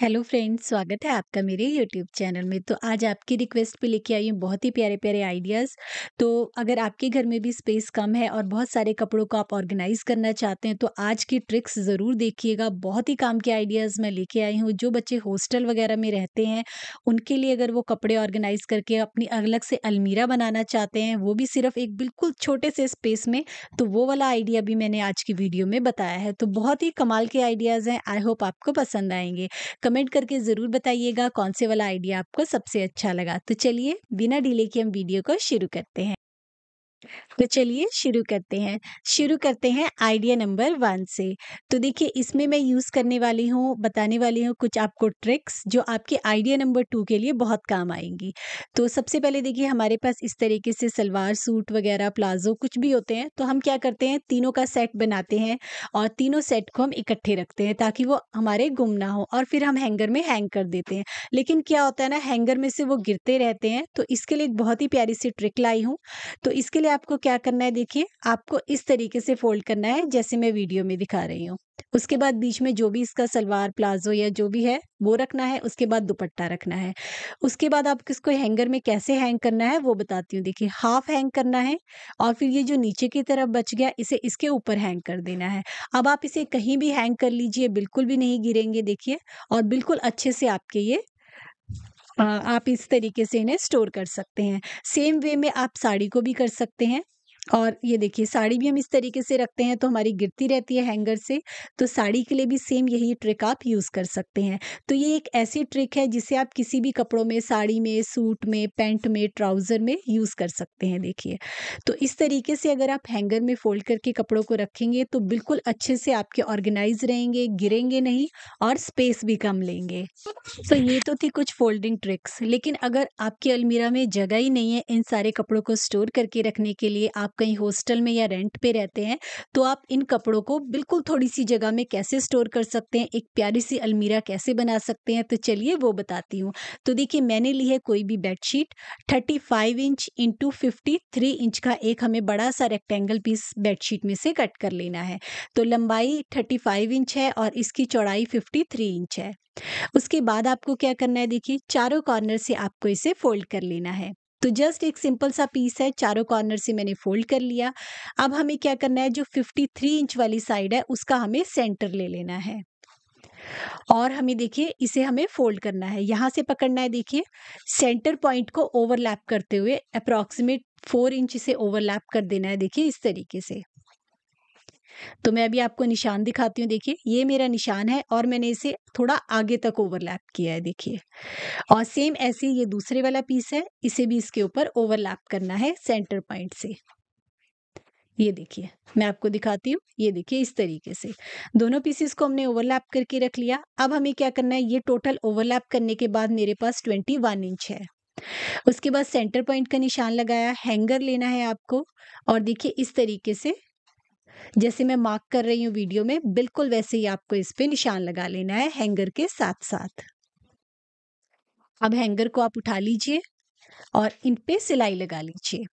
hello friends स्वागत है आपका मेरे यूट्यूब चैनल में तो आज आपकी रिक्वेस्ट पे लेके आई हूँ बहुत ही प्यारे प्यारे आइडियाज़ तो अगर आपके घर में भी स्पेस कम है और बहुत सारे कपड़ों को आप ऑर्गेनाइज करना चाहते हैं तो आज की ट्रिक्स ज़रूर देखिएगा बहुत ही काम के आइडियाज़ मैं लेके आई हूँ जो बच्चे हॉस्टल वगैरह में रहते हैं उनके लिए अगर वो कपड़े ऑर्गेनाइज करके अपनी अलग से अलमीरा बनाना चाहते हैं वो भी सिर्फ एक बिल्कुल छोटे से स्पेस में तो वो वाला आइडिया भी मैंने आज की वीडियो में बताया है तो बहुत ही कमाल के आइडियाज़ हैं आई होप आपको पसंद आएंगे कमेंट करके ज़रूर बताइएगा कौन से वाला आइडिया आपको सबसे अच्छा लगा तो चलिए बिना डिले के हम वीडियो को शुरू करते हैं तो चलिए शुरू करते हैं शुरू करते हैं आइडिया नंबर वन से तो देखिए इसमें मैं यूज़ करने वाली हूँ बताने वाली हूँ कुछ आपको ट्रिक्स जो आपके आइडिया नंबर टू के लिए बहुत काम आएंगी तो सबसे पहले देखिए हमारे पास इस तरीके से सलवार सूट वगैरह प्लाजो कुछ भी होते हैं तो हम क्या करते हैं तीनों का सेट बनाते हैं और तीनों सेट को हम इकट्ठे रखते हैं ताकि वो हमारे गुम ना हो और फिर हम हैंगर में हैंग कर देते हैं लेकिन क्या होता है ना हैंगर में से वो गिरते रहते हैं तो इसके लिए एक बहुत ही प्यारी सी ट्रिक लाई हूँ तो इसके लिए आपको क्या करना है देखिए आपको इस तरीके से फोल्ड करना है जैसे मैं वीडियो में दिखा रही हूँ उसके बाद बीच में जो भी इसका सलवार प्लाजो या जो भी है वो रखना है उसके बाद दुपट्टा रखना है उसके बाद आप किसको हैंगर में कैसे हैंग करना है वो बताती हूँ देखिए हाफ हैंग करना है और फिर ये जो नीचे की तरफ बच गया इसे इसके ऊपर हैंग कर देना है अब आप इसे कहीं भी हैंग कर लीजिए बिल्कुल भी नहीं गिरेंगे देखिए और बिल्कुल अच्छे से आपके ये आप इस तरीके से इन्हें स्टोर कर सकते हैं सेम वे में आप साड़ी को भी कर सकते हैं और ये देखिए साड़ी भी हम इस तरीके से रखते हैं तो हमारी गिरती रहती है हैंगर से तो साड़ी के लिए भी सेम यही ट्रिक आप यूज़ कर सकते हैं तो ये एक ऐसी ट्रिक है जिसे आप किसी भी कपड़ों में साड़ी में सूट में पैंट में ट्राउज़र में यूज़ कर सकते हैं देखिए तो इस तरीके से अगर आप हैंगर में फोल्ड करके कपड़ों को रखेंगे तो बिल्कुल अच्छे से आपके ऑर्गेनाइज रहेंगे गिरेंगे नहीं और स्पेस भी कम लेंगे तो ये तो थी कुछ फोल्डिंग ट्रिक्स लेकिन अगर आपके अलमीरा में जगह ही नहीं है इन सारे कपड़ों को स्टोर करके रखने के लिए आप आप कहीं हॉस्टल में या रेंट पे रहते हैं तो आप इन कपड़ों को बिल्कुल थोड़ी सी जगह में कैसे स्टोर कर सकते हैं एक प्यारी सी अलमीरा कैसे बना सकते हैं तो चलिए वो बताती हूँ तो देखिए मैंने ली है कोई भी bedsheet thirty five inch into fifty three inch का एक हमें बड़ा सा रेक्टेंगल पीस बेडशीट में से कट कर लेना है तो लंबाई थर्टी फाइव इंच है और इसकी चौड़ाई फिफ्टी थ्री इंच है उसके बाद आपको क्या करना है देखिए चारों कॉर्नर से आपको इसे फोल्ड कर लेना है तो जस्ट एक सिंपल सा पीस है चारों कॉर्नर से मैंने फोल्ड कर लिया अब हमें क्या करना है जो 53 इंच वाली साइड है उसका हमें सेंटर ले लेना है और हमें देखिए इसे हमें फोल्ड करना है यहाँ से पकड़ना है देखिए सेंटर पॉइंट को ओवरलैप करते हुए अप्रॉक्सीमेट फोर इंच से ओवरलैप कर देना है देखिए इस तरीके से तो मैं अभी आपको निशान दिखाती हूँ देखिए ये मेरा निशान है और मैंने इसे थोड़ा आगे तक ओवरलैप किया है देखिए और सेम ऐसे ये दूसरे वाला पीस है इसे भी इसके ऊपर ओवरलैप करना है सेंटर पॉइंट से ये देखिए मैं आपको दिखाती हूँ ये देखिए इस तरीके से दोनों पीसेस को हमने ओवरलैप करके रख लिया अब हमें क्या करना है ये टोटल ओवरलैप करने के बाद मेरे पास ट्वेंटी वन इंच है उसके बाद सेंटर पॉइंट का निशान लगाया हैंगर लेना है आपको और देखिए इस तरीके से जैसे मैं मार्क कर रही हूँ वीडियो में बिल्कुल वैसे ही आपको इस पे निशान लगा लेना है हैंगर के साथ साथ अब हैंगर को आप उठा लीजिए और इन पे सिलाई लगा लीजिए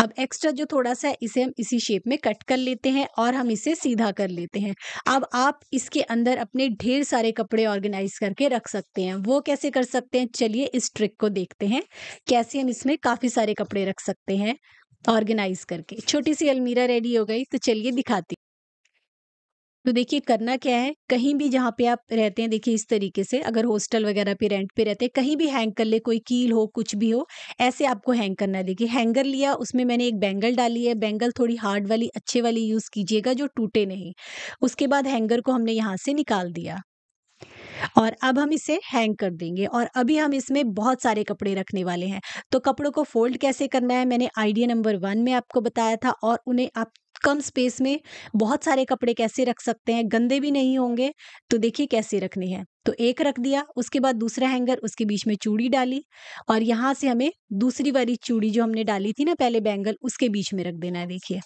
अब एक्स्ट्रा जो थोड़ा सा इसे हम इसी शेप में कट कर लेते हैं और हम इसे सीधा कर लेते हैं अब आप इसके अंदर अपने ढेर सारे कपड़े ऑर्गेनाइज करके रख सकते हैं वो कैसे कर सकते हैं चलिए इस ट्रिक को देखते हैं कैसे हम इसमें काफ़ी सारे कपड़े रख सकते हैं ऑर्गेनाइज करके छोटी सी अलमीरा रेडी हो गई तो चलिए दिखाती तो देखिए करना क्या है कहीं भी जहाँ पे आप रहते हैं देखिए इस तरीके से अगर हॉस्टल वगैरह पे रेंट पे रहते हैं कहीं भी हैंग कर ले कोई कील हो कुछ भी हो ऐसे आपको हैंग करना है देखिए हैंगर लिया उसमें मैंने एक बैंगल डाली है बैंगल थोड़ी हार्ड वाली अच्छे वाली यूज़ कीजिएगा जो टूटे नहीं उसके बाद हैंगर को हमने यहाँ से निकाल दिया और अब हम इसे हैंग कर देंगे और अभी हम इसमें बहुत सारे कपड़े रखने वाले हैं तो कपड़ों को फोल्ड कैसे करना है मैंने आइडिया नंबर वन में आपको बताया था और उन्हें आप कम स्पेस में बहुत सारे कपड़े कैसे रख सकते हैं गंदे भी नहीं होंगे तो देखिए कैसे रखने हैं तो एक रख दिया उसके बाद दूसरा हैंगर उसके बीच में चूड़ी डाली और यहाँ से हमें दूसरी वाली चूड़ी जो हमने डाली थी ना पहले बैंगल उसके बीच में रख देना है देखिए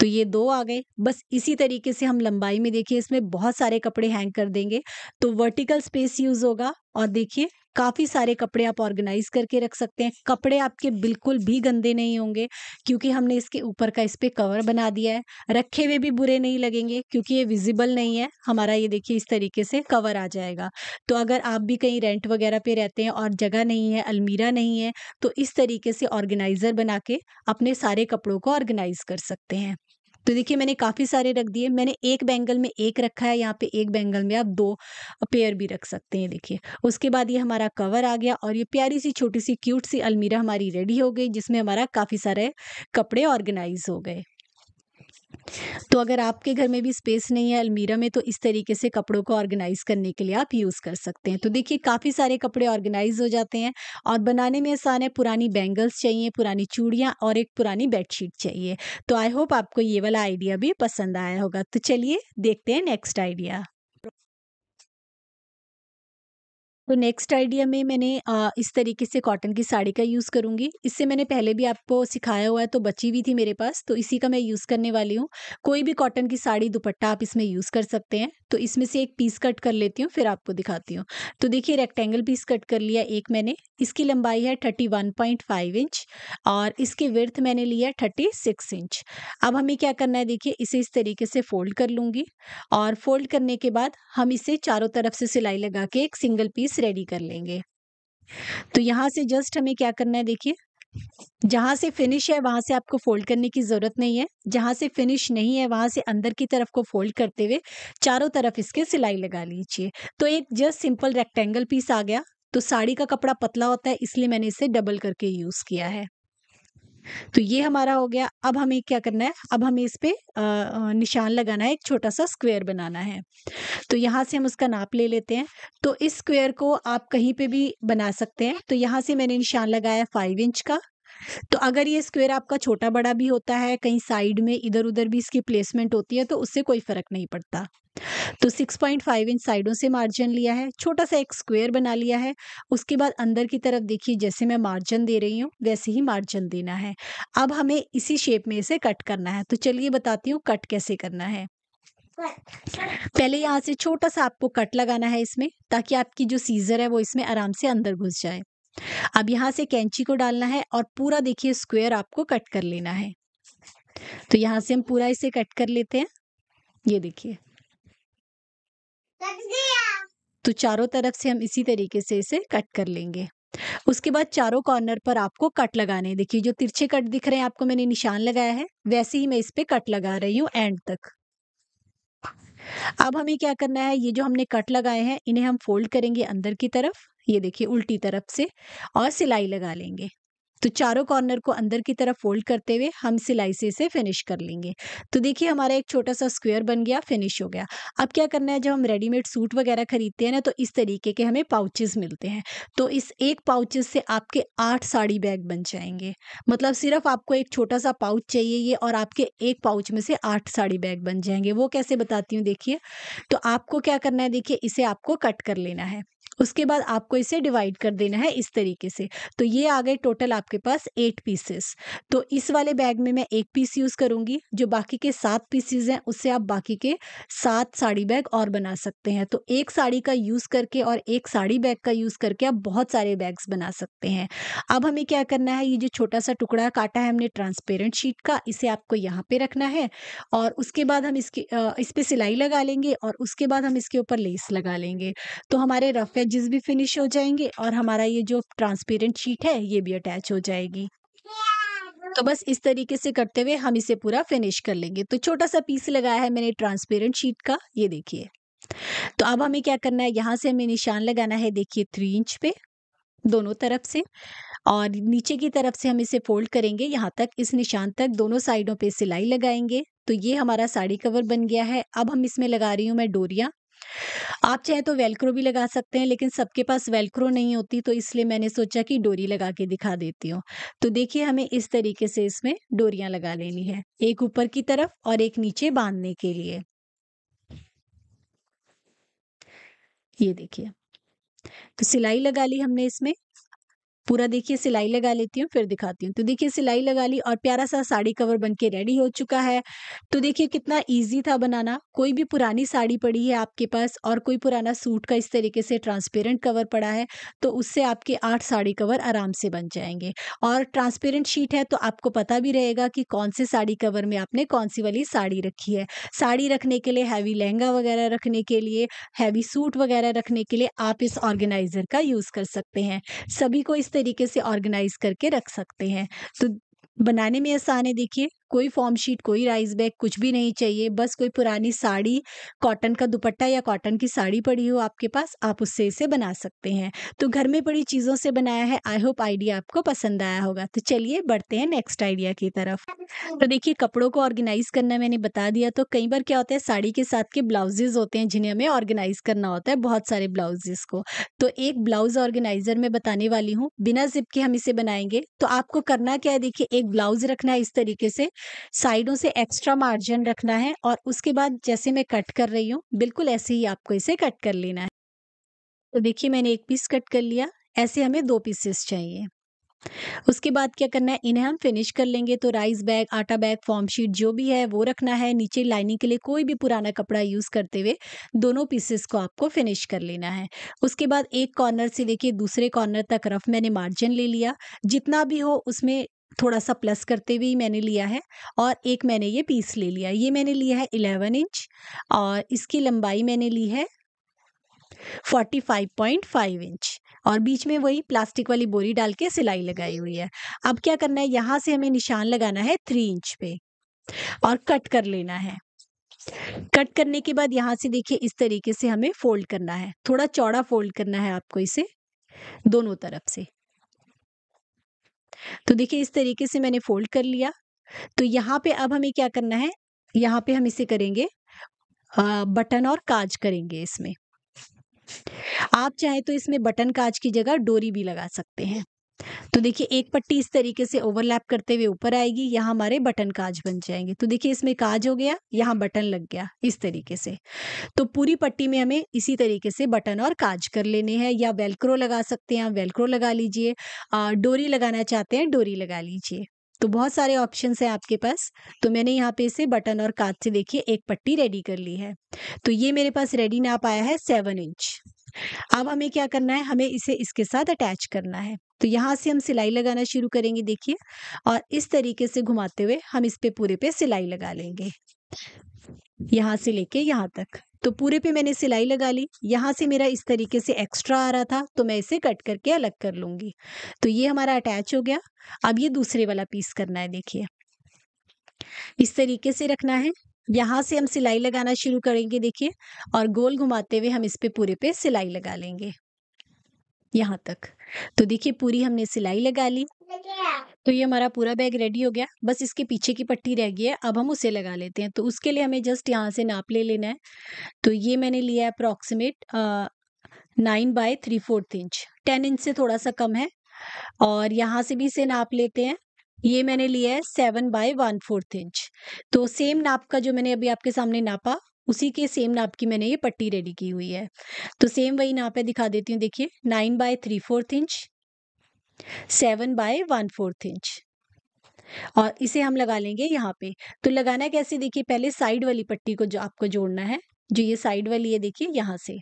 तो ये दो आ गए बस इसी तरीके से हम लंबाई में देखिए इसमें बहुत सारे कपड़े हैंग कर देंगे तो वर्टिकल स्पेस यूज़ होगा और देखिए काफ़ी सारे कपड़े आप ऑर्गेनाइज करके रख सकते हैं कपड़े आपके बिल्कुल भी गंदे नहीं होंगे क्योंकि हमने इसके ऊपर का इस पर कवर बना दिया है रखे हुए भी बुरे नहीं लगेंगे क्योंकि ये विजिबल नहीं है हमारा ये देखिए इस तरीके से कवर आ जाएगा तो अगर आप भी कहीं रेंट वगैरह पे रहते हैं और जगह नहीं है अलमीरा नहीं है तो इस तरीके से ऑर्गेनाइज़र बना के अपने सारे कपड़ों को ऑर्गेनाइज कर सकते हैं तो देखिए मैंने काफ़ी सारे रख दिए मैंने एक बैंगल में एक रखा है यहाँ पे एक बैंगल में आप दो पेयर भी रख सकते हैं देखिए उसके बाद ये हमारा कवर आ गया और ये प्यारी सी छोटी सी क्यूट सी अलमीरा हमारी रेडी हो गई जिसमें हमारा काफ़ी सारे कपड़े ऑर्गेनाइज हो गए तो अगर आपके घर में भी स्पेस नहीं है अलमीरा में तो इस तरीके से कपड़ों को ऑर्गेनाइज करने के लिए आप यूज़ कर सकते हैं तो देखिए काफ़ी सारे कपड़े ऑर्गेनाइज हो जाते हैं और बनाने में आसान है पुरानी बैंगल्स चाहिए पुरानी चूड़ियाँ और एक पुरानी बेडशीट चाहिए तो आई होप आपको ये वाला आइडिया भी पसंद आया होगा तो चलिए देखते हैं नेक्स्ट आइडिया तो नेक्स्ट आइडिया में मैंने आ, इस तरीके से कॉटन की साड़ी का यूज़ करूँगी इससे मैंने पहले भी आपको सिखाया हुआ है तो बची हुई थी मेरे पास तो इसी का मैं यूज़ करने वाली हूँ कोई भी कॉटन की साड़ी दुपट्टा आप इसमें यूज़ कर सकते हैं तो इसमें से एक पीस कट कर लेती हूँ फिर आपको दिखाती हूँ तो देखिए रेक्टेंगल पीस कट कर लिया एक मैंने इसकी लंबाई है thirty one point five inch और इसकी विर्थ मैंने लिया थर्टी सिक्स इंच अब हमें क्या करना है देखिए इसे इस तरीके से फोल्ड कर लूँगी और फोल्ड करने के बाद हम इसे चारों तरफ से सिलाई लगा के एक सिंगल पीस बेस रेडी कर लेंगे तो यहाँ से जस्ट हमें क्या करना है देखिए जहाँ से फिनिश है वहाँ से आपको फोल्ड करने की ज़रूरत नहीं है जहाँ से फिनिश नहीं है वहाँ से अंदर की तरफ को फोल्ड करते हुए चारों तरफ इसके सिलाई लगा लीजिए तो एक जस्ट सिंपल रेक्टेंगल पीस आ गया तो साड़ी का कपड़ा पतला होता है इसलिए मैंने इसे डबल करके यूज़ किया है तो ये हमारा हो गया अब हमें क्या करना है अब हमें इस पर निशान लगाना है एक छोटा सा स्क्वायर बनाना है तो यहाँ से हम उसका नाप ले लेते हैं तो इस स्क्वायर को आप कहीं पे भी बना सकते हैं तो यहाँ से मैंने निशान लगाया फाइव इंच का तो अगर ये स्क्वायर आपका छोटा बड़ा भी होता है कहीं साइड में इधर उधर भी इसकी प्लेसमेंट होती है तो उससे कोई फर्क नहीं पड़ता तो 6.5 इंच साइडों से मार्जिन लिया है छोटा सा एक स्क्वायर बना लिया है उसके बाद अंदर की तरफ देखिए जैसे मैं मार्जिन दे रही हूँ वैसे ही मार्जिन देना है अब हमें इसी शेप में इसे कट करना है तो चलिए बताती हूँ कट कैसे करना है पहले यहाँ से छोटा सा आपको कट लगाना है इसमें ताकि आपकी जो सीजर है वो इसमें आराम से अंदर घुस जाए अब यहाँ से कैंची को डालना है और पूरा देखिए स्क्वायर आपको कट कर लेना है तो यहाँ से हम पूरा इसे कट कर लेते हैं ये देखिए तो चारों तरफ से हम इसी तरीके से इसे कट कर लेंगे उसके बाद चारों कॉर्नर पर आपको कट लगाने देखिए जो तिरछे कट दिख रहे हैं आपको मैंने निशान लगाया है वैसे ही मैं इस पे कट लगा रही हूँ एंड तक अब हमें क्या करना है ये जो हमने कट लगाए हैं इन्हें हम फोल्ड करेंगे अंदर की तरफ ये देखिए उल्टी तरफ से और सिलाई लगा लेंगे तो चारों कॉर्नर को अंदर की तरफ फोल्ड करते हुए हम सिलाई से इसे फिनिश कर लेंगे तो देखिए हमारा एक छोटा सा स्क्वायर बन गया फिनिश हो गया अब क्या करना है जब हम रेडीमेड सूट वगैरह खरीदते हैं ना तो इस तरीके के हमें पाउचेस मिलते हैं तो इस एक पाउचेस से आपके आठ साड़ी बैग बन जाएंगे मतलब सिर्फ आपको एक छोटा सा पाउच चाहिए ये और आपके एक पाउच में से आठ साड़ी बैग बन जाएंगे वो कैसे बताती हूँ देखिए तो आपको क्या करना है देखिए इसे आपको कट कर लेना है उसके बाद आपको इसे डिवाइड कर देना है इस तरीके से तो ये आ गए टोटल आपके पास एट पीसेस तो इस वाले बैग में मैं एक पीस यूज़ करूँगी जो बाकी के सात पीसीज हैं उससे आप बाकी के सात साड़ी बैग और बना सकते हैं तो एक साड़ी का यूज़ करके और एक साड़ी बैग का यूज़ करके आप बहुत सारे बैग्स बना सकते हैं अब हमें क्या करना है ये जो छोटा सा टुकड़ा काटा है हमने ट्रांसपेरेंट शीट का इसे आपको यहाँ पे रखना है और उसके बाद हम इसके इस पर सिलाई लगा लेंगे और उसके बाद हम इसके ऊपर लेस लगा लेंगे तो हमारे रफ एजेस भी फिनिश हो जाएंगे और हमारा ये जो ट्रांसपेरेंट शीट है ये भी अटैच हो जाएगी तो बस इस तरीके से करते हुए हम इसे पूरा फिनिश कर लेंगे तो छोटा सा पीस लगाया है मैंने ट्रांसपेरेंट शीट का ये देखिए तो अब हमें क्या करना है यहाँ से हमें निशान लगाना है देखिए थ्री इंच पे दोनों तरफ से और नीचे की तरफ से हम इसे फोल्ड करेंगे यहाँ तक इस निशान तक दोनों साइडों पे सिलाई लगाएंगे तो ये हमारा साड़ी कवर बन गया है अब हम इसमें लगा रही हूँ मैं डोरिया आप चाहे तो वेलक्रो भी लगा सकते हैं लेकिन सबके पास वेलक्रो नहीं होती तो इसलिए मैंने सोचा कि डोरी लगा के दिखा देती हूँ तो देखिए हमें इस तरीके से इसमें डोरियाँ लगा लेनी है एक ऊपर की तरफ और एक नीचे बांधने के लिए ये देखिए तो सिलाई लगा ली हमने इसमें पूरा देखिए सिलाई लगा लेती हूँ फिर दिखाती हूँ तो देखिए सिलाई लगा ली और प्यारा सा साड़ी कवर बन के रेडी हो चुका है तो देखिए कितना ईजी था बनाना कोई भी पुरानी साड़ी पड़ी है आपके पास और कोई पुराना सूट का इस तरीके से ट्रांसपेरेंट कवर पड़ा है तो उससे आपके आठ साड़ी कवर आराम से बन जाएंगे और ट्रांसपेरेंट शीट है तो आपको पता भी रहेगा कि कौन से साड़ी कवर में आपने कौन सी वाली साड़ी रखी है साड़ी रखने के लिए हैवी लहंगा वगैरह रखने के लिए हैवी सूट वगैरह रखने के लिए आप इस ऑर्गेनाइज़र का यूज़ कर सकते हैं सभी को इस तरीके से ऑर्गेनाइज करके रख सकते हैं तो बनाने में आसान है देखिए कोई फॉर्म शीट कोई राइस बैग कुछ भी नहीं चाहिए बस कोई पुरानी साड़ी कॉटन का दुपट्टा या कॉटन की साड़ी पड़ी हो आपके पास आप उससे इसे बना सकते हैं तो घर में पड़ी चीज़ों से बनाया है आई होप आइडिया आपको पसंद आया होगा तो चलिए बढ़ते हैं नेक्स्ट आइडिया की तरफ तो देखिए कपड़ों को ऑर्गेनाइज करना मैंने बता दिया तो कई बार क्या होता है साड़ी के साथ के ब्लाउजेज होते हैं जिन्हें हमें ऑर्गेनाइज करना होता है बहुत सारे ब्लाउजेज को तो एक ब्लाउज ऑर्गेनाइजर में बताने वाली हूँ बिना जिप के हम इसे बनाएंगे तो आपको करना क्या है देखिए एक ब्लाउज रखना है इस तरीके से साइडों से एक्स्ट्रा मार्जिन रखना है और उसके बाद जैसे मैं कट कर रही हूँ बिल्कुल ऐसे ही आपको इसे कट कर लेना है तो देखिए मैंने एक पीस कट कर लिया ऐसे हमें दो पीसेस चाहिए उसके बाद क्या करना है इन्हें हम फिनिश कर लेंगे तो राइस बैग आटा बैग फॉर्म शीट जो भी है वो रखना है नीचे लाइनिंग के लिए कोई भी पुराना कपड़ा यूज़ करते हुए दोनों पीसेस को आपको फिनिश कर लेना है उसके बाद एक कॉर्नर से लेके दूसरे कॉर्नर तक रफ मैंने मार्जिन ले लिया जितना भी हो उसमें थोड़ा सा प्लस करते हुए मैंने लिया है और एक मैंने ये पीस ले लिया ये मैंने लिया है इलेवन इंच और इसकी लंबाई मैंने ली है forty five point five inch और बीच में वही प्लास्टिक वाली बोरी डाल के सिलाई लगाई हुई है अब क्या करना है यहाँ से हमें निशान लगाना है थ्री इंच पे और कट कर लेना है कट करने के बाद यहाँ से देखिए इस तरीके से हमें फोल्ड करना है थोड़ा चौड़ा फोल्ड करना है आपको इसे दोनों तरफ से तो देखिए इस तरीके से मैंने फोल्ड कर लिया तो यहाँ पे अब हमें क्या करना है यहाँ पे हम इसे करेंगे बटन और काज करेंगे इसमें आप चाहे तो इसमें बटन काज की जगह डोरी भी लगा सकते हैं तो देखिए एक पट्टी इस तरीके से ओवरलैप करते हुए ऊपर आएगी यहाँ हमारे बटन काज बन जाएंगे तो देखिए इसमें काज हो गया यहाँ बटन लग गया इस तरीके से तो पूरी पट्टी में हमें इसी तरीके से बटन और काज कर लेने हैं या वेलक्रो लगा सकते हैं आप वेलक्रो लगा लीजिए डोरी लगाना चाहते हैं डोरी लगा लीजिए तो बहुत सारे ऑप्शंस हैं आपके पास तो मैंने यहाँ पे इसे बटन और काज से देखिए एक पट्टी रेडी कर ली है तो ये मेरे पास रेडी नाप आया है सेवन इंच अब हमें क्या करना है हमें इसे इसके साथ अटैच करना है तो यहाँ से हम सिलाई लगाना शुरू करेंगे देखिए और इस तरीके से घुमाते हुए हम इस पे पूरे पे सिलाई लगा लेंगे यहाँ से लेके यहाँ तक तो पूरे पे मैंने सिलाई लगा ली यहाँ से मेरा इस तरीके से एक्स्ट्रा आ रहा था तो मैं इसे कट करके अलग कर लूँगी तो ये हमारा अटैच हो गया अब ये दूसरे वाला पीस करना है देखिए इस तरीके से रखना है यहाँ से हम सिलाई लगाना शुरू करेंगे देखिए और गोल घुमाते हुए हम इस पे पूरे पे सिलाई लगा लेंगे यहाँ तक तो देखिए पूरी हमने सिलाई लगा ली तो ये हमारा पूरा बैग रेडी हो गया बस इसके पीछे की पट्टी रह गई है अब हम उसे लगा लेते हैं तो उसके लिए हमें जस्ट यहाँ से नाप ले लेना है तो ये मैंने लिया है approximate nine by three fourth inch ten inch से थोड़ा सा कम है और यहाँ से भी इसे नाप लेते हैं ये मैंने लिया है seven by one fourth inch तो सेम नाप का जो मैंने अभी आपके सामने नापा उसी के सेम नाप की मैंने ये पट्टी रेडी की हुई है तो सेम वही नाप है दिखा देती हूँ देखिए nine by three fourth inch seven by one fourth inch और इसे हम लगा लेंगे यहाँ पे तो लगाना कैसे देखिए पहले साइड वाली पट्टी को जो आपको जोड़ना है जो ये साइड वाली है देखिए यहाँ से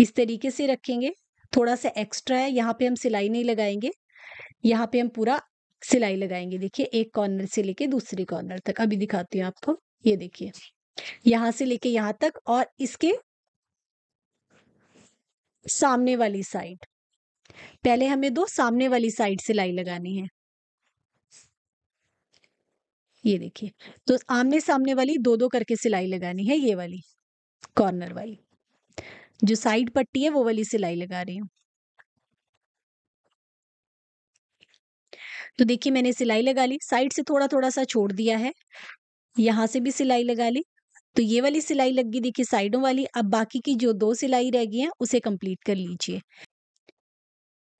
इस तरीके से रखेंगे थोड़ा सा एक्स्ट्रा है यहाँ पे हम सिलाई नहीं लगाएंगे यहाँ पे हम पूरा सिलाई लगाएंगे देखिए एक कॉर्नर से लेके दूसरे कॉर्नर तक अभी दिखाती हूँ आपको ये देखिए यहां से लेके यहां तक और इसके सामने वाली साइड पहले हमें दो सामने वाली साइड से लाई लगानी है ये देखिए तो आमने सामने वाली दो दो करके सिलाई लगानी है ये वाली कॉर्नर वाली जो साइड पट्टी है वो वाली सिलाई लगा रही हूं तो देखिए मैंने सिलाई लगा ली साइड से थोड़ा थोड़ा सा छोड़ दिया है यहां से भी सिलाई लगा ली तो ये वाली सिलाई लग गई देखिए साइडों वाली अब बाकी की जो दो सिलाई रह गई है उसे कंप्लीट कर लीजिए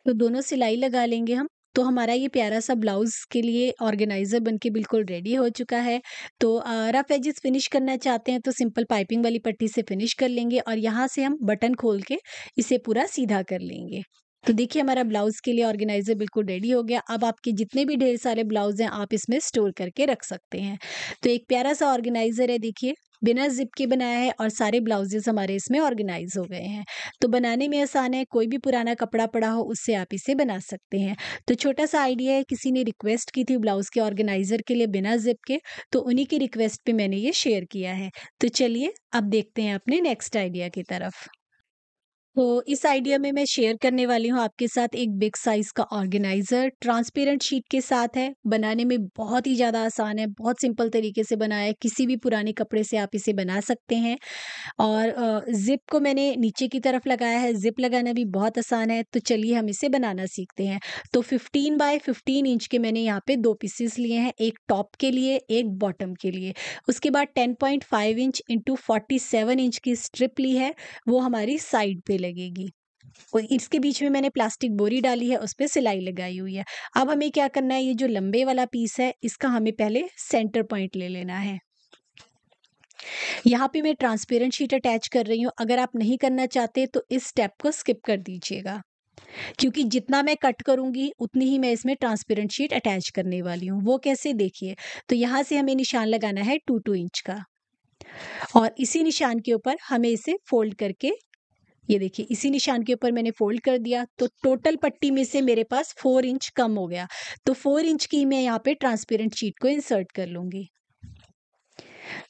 तो दोनों सिलाई लगा लेंगे हम तो हमारा ये प्यारा सा ब्लाउज़ के लिए ऑर्गेनाइज़र बन के बिल्कुल रेडी हो चुका है तो रफ़ एजेस फिनिश करना चाहते हैं तो सिंपल पाइपिंग वाली पट्टी से फिनिश कर लेंगे और यहाँ से हम बटन खोल के इसे पूरा सीधा कर लेंगे तो देखिए हमारा ब्लाउज़ के लिए ऑर्गेनाइज़र बिल्कुल रेडी हो गया अब आपके जितने भी ढेर सारे ब्लाउज़ हैं आप इसमें स्टोर करके रख सकते हैं तो एक प्यारा सा ऑर्गेनाइज़र है देखिए बिना जिप के बनाया है और सारे ब्लाउजेज हमारे इसमें ऑर्गेनाइज हो गए हैं तो बनाने में आसान है कोई भी पुराना कपड़ा पड़ा हो उससे आप इसे बना सकते हैं तो छोटा सा आइडिया है किसी ने रिक्वेस्ट की थी ब्लाउज़ के ऑर्गेनाइज़र के लिए बिना जिप के तो उन्हीं की रिक्वेस्ट पे मैंने ये शेयर किया है तो चलिए अब देखते हैं अपने नेक्स्ट आइडिया की तरफ तो इस आइडिया में मैं शेयर करने वाली हूँ आपके साथ एक बिग साइज का ऑर्गेनाइजर ट्रांसपेरेंट शीट के साथ है बनाने में बहुत ही ज़्यादा आसान है बहुत सिंपल तरीके से बनाया है किसी भी पुराने कपड़े से आप इसे बना सकते हैं और ज़िप को मैंने नीचे की तरफ लगाया है ज़िप लगाना भी बहुत आसान है तो चलिए हम इसे बनाना सीखते हैं तो फिफ्टीन बाय फिफ्टीन इंच के मैंने यहाँ पर दो पीसेस लिए हैं एक टॉप के लिए एक बॉटम के लिए उसके बाद ten point five inch into forty seven inch की स्ट्रिप ली है वो हमारी साइड पे लगेगी और इसके बीच में मैंने प्लास्टिक बोरी डाली है उस पर सिलाई लगाई हुई है अब हमें क्या करना है ये जो लंबे वाला पीस है इसका हमें पहले सेंटर पॉइंट ले लेना है यहाँ पे मैं ट्रांसपेरेंट शीट अटैच कर रही हूँ अगर आप नहीं करना चाहते तो इस स्टेप को स्किप कर दीजिएगा क्योंकि जितना मैं कट करूंगी उतनी ही मैं इसमें ट्रांसपेरेंट शीट अटैच करने वाली हूँ वो कैसे देखिए तो यहाँ से हमें निशान लगाना है टू टू इंच का और इसी निशान के ऊपर हमें इसे फोल्ड करके ये देखिए इसी निशान के ऊपर मैंने फोल्ड कर दिया तो टोटल पट्टी में से मेरे पास फोर इंच कम हो गया तो फोर इंच की मैं यहाँ पे ट्रांसपेरेंट शीट को इंसर्ट कर लूँगी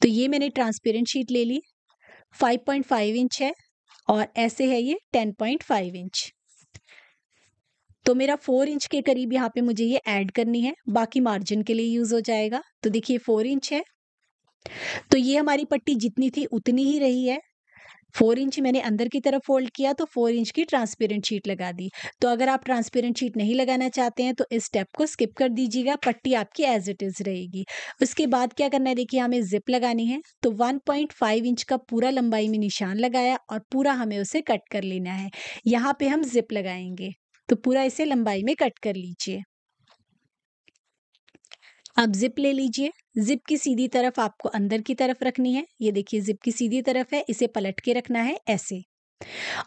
तो ये मैंने ट्रांसपेरेंट शीट ले ली 5.5 इंच है और ऐसे है ये 10.5 इंच तो मेरा फोर इंच के करीब यहाँ पे मुझे ये ऐड करनी है बाकी मार्जिन के लिए यूज़ हो जाएगा तो देखिए फोर इंच है तो ये हमारी पट्टी जितनी थी उतनी ही रही है फोर इंच मैंने अंदर की तरफ फोल्ड किया तो फोर इंच की ट्रांसपेरेंट शीट लगा दी तो अगर आप ट्रांसपेरेंट शीट नहीं लगाना चाहते हैं तो इस स्टेप को स्किप कर दीजिएगा पट्टी आपकी एज इट इज़ रहेगी उसके बाद क्या करना है देखिए हमें जिप लगानी है तो 1.5 इंच का पूरा लंबाई में निशान लगाया और पूरा हमें उसे कट कर लेना है यहाँ पे हम जिप लगाएंगे तो पूरा इसे लंबाई में कट कर लीजिए आप जिप ले लीजिए जिप की सीधी तरफ आपको अंदर की तरफ रखनी है ये देखिए जिप की सीधी तरफ है इसे पलट के रखना है ऐसे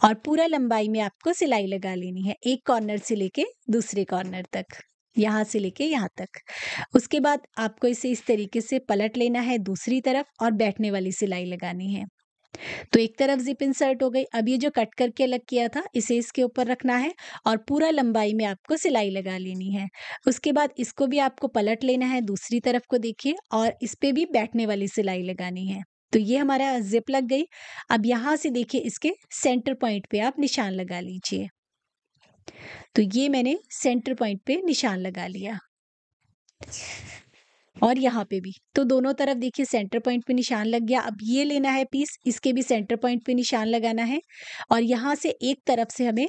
और पूरा लंबाई में आपको सिलाई लगा लेनी है एक कॉर्नर से लेके दूसरे कॉर्नर तक यहाँ से लेके यहाँ तक उसके बाद आपको इसे इस तरीके से पलट लेना है दूसरी तरफ और बैठने वाली सिलाई लगानी है तो एक तरफ जिप इंसर्ट हो गई अब ये जो कट करके अलग किया था इसे इसके ऊपर रखना है और पूरा लंबाई में आपको सिलाई लगा लेनी है उसके बाद इसको भी आपको पलट लेना है दूसरी तरफ को देखिए और इस पर भी बैठने वाली सिलाई लगानी है तो ये हमारा जिप लग गई अब यहाँ से देखिए इसके सेंटर पॉइंट पे आप निशान लगा लीजिए तो ये मैंने सेंटर पॉइंट पे निशान लगा लिया और यहाँ पे भी तो दोनों तरफ देखिए सेंटर पॉइंट पे निशान लग गया अब ये लेना है पीस इसके भी सेंटर पॉइंट पे निशान लगाना है और यहाँ से एक तरफ से हमें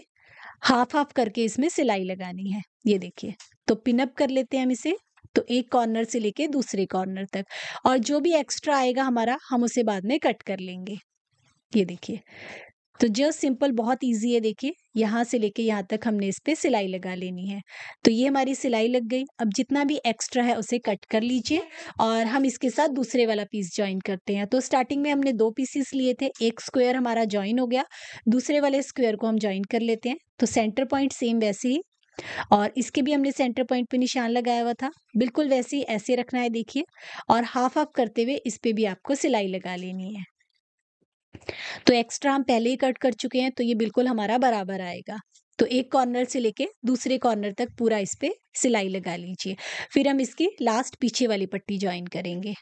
हाफ हाफ करके इसमें सिलाई लगानी है ये देखिए तो पिनअप कर लेते हैं हम इसे तो एक कॉर्नर से लेके दूसरे कॉर्नर तक और जो भी एक्स्ट्रा आएगा हमारा हम उसे बाद में कट कर लेंगे ये देखिए तो जस्ट सिंपल बहुत इजी है देखिए यहाँ से लेके यहाँ तक हमने इस पर सिलाई लगा लेनी है तो ये हमारी सिलाई लग गई अब जितना भी एक्स्ट्रा है उसे कट कर लीजिए और हम इसके साथ दूसरे वाला पीस ज्वाइन करते हैं तो स्टार्टिंग में हमने दो पीसेस लिए थे एक स्क्वायर हमारा ज्वाइन हो गया दूसरे वाले स्क्वायर को हम ज्वाइन कर लेते हैं तो सेंटर पॉइंट सेम वैसे ही और इसके भी हमने सेंटर पॉइंट पे निशान लगाया हुआ था बिल्कुल वैसे ही ऐसे रखना है देखिए और हाफ हाफ करते हुए इस पर भी आपको सिलाई लगा लेनी है तो एक्स्ट्रा हम पहले ही कट कर चुके हैं तो ये बिल्कुल हमारा बराबर आएगा तो एक कॉर्नर से लेके दूसरे कॉर्नर तक पूरा इस पर सिलाई लगा लीजिए फिर हम इसकी लास्ट पीछे वाली पट्टी ज्वाइन करेंगे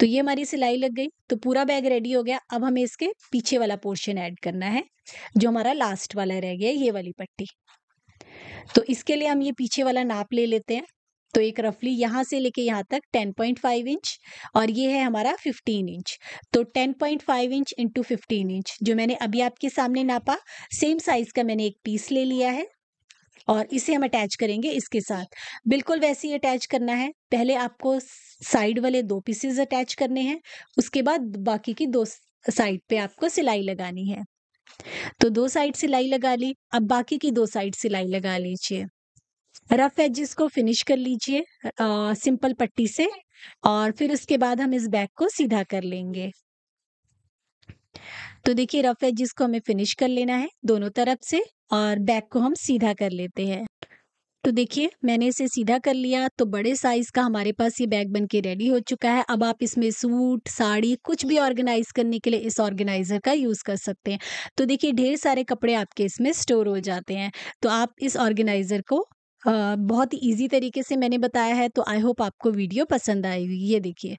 तो ये हमारी सिलाई लग गई तो पूरा बैग रेडी हो गया अब हमें इसके पीछे वाला पोर्शन ऐड करना है जो हमारा लास्ट वाला रह गया ये वाली पट्टी तो इसके लिए हम ये पीछे वाला नाप ले लेते हैं तो एक रफली यहाँ से लेके यहाँ तक 10.5 इंच और ये है हमारा 15 इंच तो 10.5 इंच इंटू फिफ्टीन इंच जो मैंने अभी आपके सामने नापा सेम साइज का मैंने एक पीस ले लिया है और इसे हम अटैच करेंगे इसके साथ बिल्कुल वैसे ही अटैच करना है पहले आपको साइड वाले दो पीसेज अटैच करने हैं उसके बाद बाकी की दो साइड पे आपको सिलाई लगानी है तो दो साइड सिलाई लगा ली अब बाकी की दो साइड सिलाई लगा लीजिए रफ एजेस को फिनिश कर लीजिए सिंपल पट्टी से और फिर उसके बाद हम इस बैग को सीधा कर लेंगे तो देखिए रफ एजेस को हमें फिनिश कर लेना है दोनों तरफ से और बैग को हम सीधा कर लेते हैं तो देखिए मैंने इसे सीधा कर लिया तो बड़े साइज़ का हमारे पास ये बैग बनके रेडी हो चुका है अब आप इसमें सूट साड़ी कुछ भी ऑर्गेनाइज करने के लिए इस ऑर्गेनाइज़र का यूज़ कर सकते हैं तो देखिए ढेर सारे कपड़े आपके इसमें स्टोर हो जाते हैं तो आप इस ऑर्गेनाइज़र को बहुत ईजी तरीके से मैंने बताया है तो आई होप आपको वीडियो पसंद आएगी ये देखिए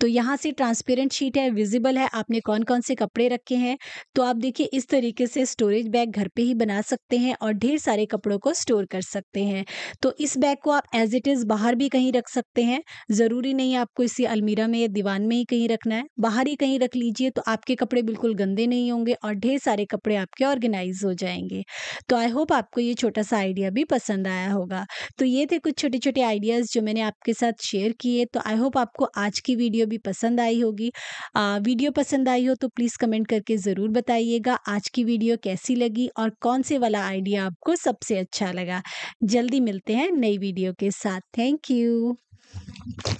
तो यहाँ से ट्रांसपेरेंट शीट है विजिबल है आपने कौन कौन से कपड़े रखे हैं तो आप देखिए इस तरीके से स्टोरेज बैग घर पे ही बना सकते हैं और ढेर सारे कपड़ों को स्टोर कर सकते हैं तो इस बैग को आप एज इट इज़ बाहर भी कहीं रख सकते हैं ज़रूरी नहीं आपको इसी अलमीरा में या दीवान में ही कहीं रखना है बाहर ही कहीं रख लीजिए तो आपके कपड़े बिल्कुल गंदे नहीं होंगे और ढेर सारे कपड़े आपके ऑर्गेनाइज हो जाएंगे तो आई होप आपको ये छोटा सा आइडिया भी पसंद आया होगा तो ये थे कुछ छोटे छोटे आइडियाज़ जो मैंने आपके साथ शेयर किए तो आई होप आपको आज की वीडियो वीडियो भी पसंद आई होगी आ, वीडियो पसंद आई हो तो प्लीज़ कमेंट करके ज़रूर बताइएगा आज की वीडियो कैसी लगी और कौन से वाला आइडिया आपको सबसे अच्छा लगा जल्दी मिलते हैं नई वीडियो के साथ थैंक यू